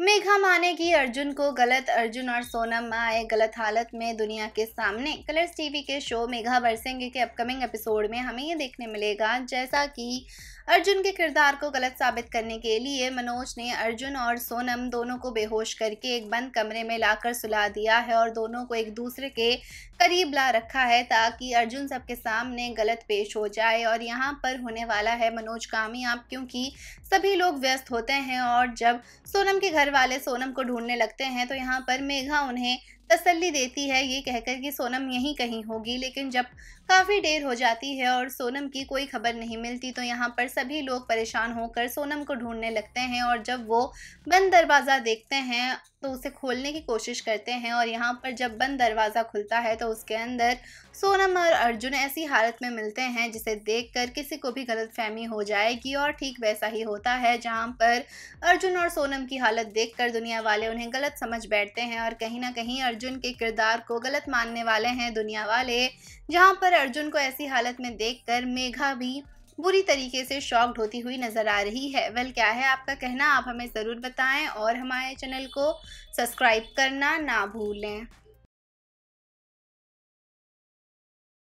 मेघा माने की अर्जुन को गलत अर्जुन और सोनम आए गलत हालत में दुनिया के सामने कलर्स टीवी के शो मेघा बरसेंगे के अपकमिंग एपिसोड में हमें ये देखने मिलेगा जैसा कि अर्जुन के किरदार को गलत साबित करने के लिए मनोज ने अर्जुन और सोनम दोनों को बेहोश करके एक बंद कमरे में लाकर सुला दिया है और दोनों को एक दूसरे के करीब ला रखा है ताकि अर्जुन सबके सामने गलत पेश हो जाए और यहाँ पर होने वाला है मनोज कामयाब क्योंकि सभी लोग व्यस्त होते हैं और जब सोनम के घर वाले सोनम को ढूंढने लगते हैं तो यहाँ पर मेघा उन्हें तसल्ली देती है ये कहकर कि सोनम यहीं कहीं होगी लेकिन जब काफ़ी देर हो जाती है और सोनम की कोई खबर नहीं मिलती तो यहाँ पर सभी लोग परेशान होकर सोनम को ढूंढने लगते हैं और जब वो बंद दरवाज़ा देखते हैं तो उसे खोलने की कोशिश करते हैं और यहाँ पर जब बंद दरवाज़ा खुलता है तो उसके अंदर सोनम और अर्जुन ऐसी हालत में मिलते हैं जिसे देख किसी को भी गलत फहमी हो जाएगी और ठीक वैसा ही होता है जहाँ पर अर्जुन और सोनम की हालत देख दुनिया वाले उन्हें गलत समझ बैठते हैं और कहीं ना कहीं अर्जुन के किरदार को गलत मानने वाले हैं दुनिया वाले जहां पर अर्जुन को ऐसी हालत में देखकर मेघा भी बुरी तरीके से शॉक्ड होती हुई नज़र आ रही है वेल क्या है आपका कहना आप हमें ज़रूर बताएं और हमारे चैनल को सब्सक्राइब करना ना भूलें